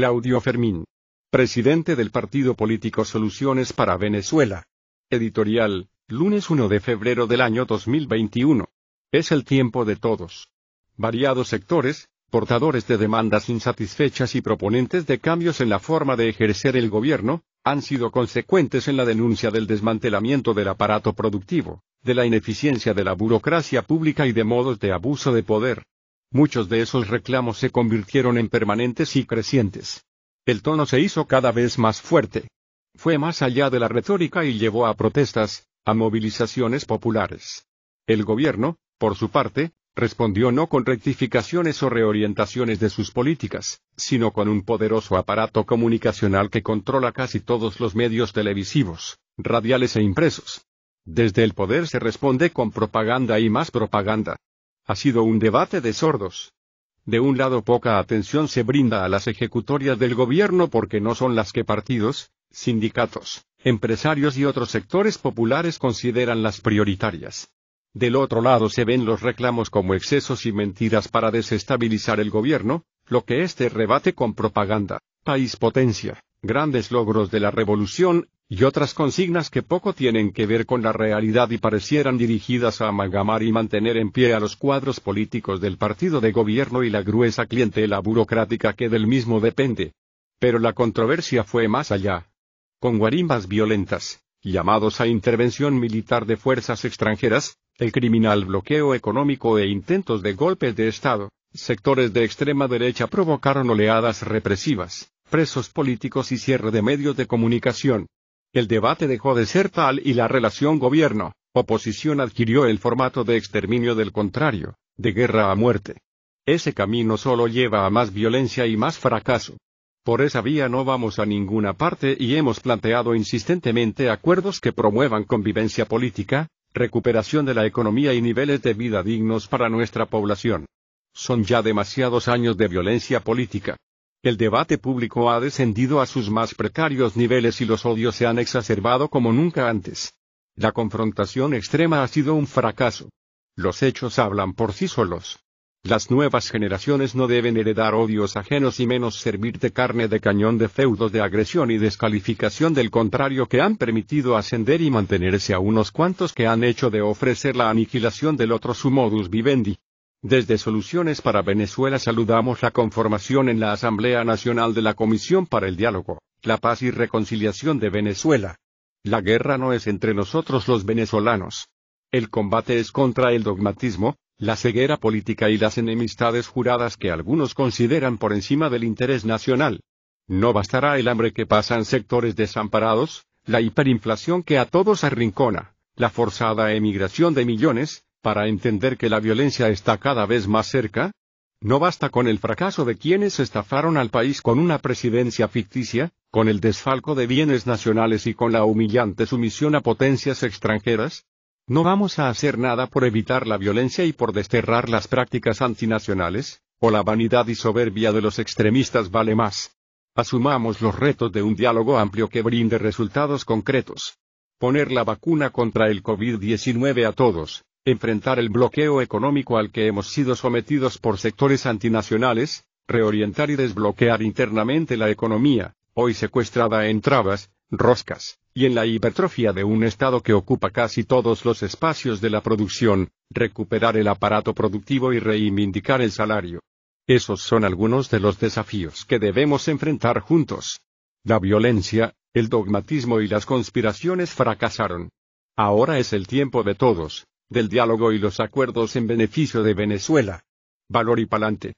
Claudio Fermín. Presidente del Partido Político Soluciones para Venezuela. Editorial, lunes 1 de febrero del año 2021. Es el tiempo de todos. Variados sectores, portadores de demandas insatisfechas y proponentes de cambios en la forma de ejercer el gobierno, han sido consecuentes en la denuncia del desmantelamiento del aparato productivo, de la ineficiencia de la burocracia pública y de modos de abuso de poder, Muchos de esos reclamos se convirtieron en permanentes y crecientes. El tono se hizo cada vez más fuerte. Fue más allá de la retórica y llevó a protestas, a movilizaciones populares. El gobierno, por su parte, respondió no con rectificaciones o reorientaciones de sus políticas, sino con un poderoso aparato comunicacional que controla casi todos los medios televisivos, radiales e impresos. Desde el poder se responde con propaganda y más propaganda, ha sido un debate de sordos. De un lado poca atención se brinda a las ejecutorias del gobierno porque no son las que partidos, sindicatos, empresarios y otros sectores populares consideran las prioritarias. Del otro lado se ven los reclamos como excesos y mentiras para desestabilizar el gobierno, lo que este rebate con propaganda, país potencia, grandes logros de la revolución, y otras consignas que poco tienen que ver con la realidad y parecieran dirigidas a amalgamar y mantener en pie a los cuadros políticos del partido de gobierno y la gruesa clientela burocrática que del mismo depende. Pero la controversia fue más allá. Con guarimbas violentas, llamados a intervención militar de fuerzas extranjeras, el criminal bloqueo económico e intentos de golpe de Estado, sectores de extrema derecha provocaron oleadas represivas, presos políticos y cierre de medios de comunicación, el debate dejó de ser tal y la relación gobierno-oposición adquirió el formato de exterminio del contrario, de guerra a muerte. Ese camino solo lleva a más violencia y más fracaso. Por esa vía no vamos a ninguna parte y hemos planteado insistentemente acuerdos que promuevan convivencia política, recuperación de la economía y niveles de vida dignos para nuestra población. Son ya demasiados años de violencia política. El debate público ha descendido a sus más precarios niveles y los odios se han exacerbado como nunca antes. La confrontación extrema ha sido un fracaso. Los hechos hablan por sí solos. Las nuevas generaciones no deben heredar odios ajenos y menos servir de carne de cañón de feudos de agresión y descalificación del contrario que han permitido ascender y mantenerse a unos cuantos que han hecho de ofrecer la aniquilación del otro su modus vivendi. Desde Soluciones para Venezuela saludamos la conformación en la Asamblea Nacional de la Comisión para el Diálogo, la Paz y Reconciliación de Venezuela. La guerra no es entre nosotros los venezolanos. El combate es contra el dogmatismo, la ceguera política y las enemistades juradas que algunos consideran por encima del interés nacional. No bastará el hambre que pasan sectores desamparados, la hiperinflación que a todos arrincona, la forzada emigración de millones, para entender que la violencia está cada vez más cerca? No basta con el fracaso de quienes estafaron al país con una presidencia ficticia, con el desfalco de bienes nacionales y con la humillante sumisión a potencias extranjeras. No vamos a hacer nada por evitar la violencia y por desterrar las prácticas antinacionales, o la vanidad y soberbia de los extremistas vale más. Asumamos los retos de un diálogo amplio que brinde resultados concretos. Poner la vacuna contra el COVID-19 a todos, enfrentar el bloqueo económico al que hemos sido sometidos por sectores antinacionales, reorientar y desbloquear internamente la economía, hoy secuestrada en trabas, roscas, y en la hipertrofia de un Estado que ocupa casi todos los espacios de la producción, recuperar el aparato productivo y reivindicar el salario. Esos son algunos de los desafíos que debemos enfrentar juntos. La violencia, el dogmatismo y las conspiraciones fracasaron. Ahora es el tiempo de todos, del diálogo y los acuerdos en beneficio de Venezuela. Valor y Palante.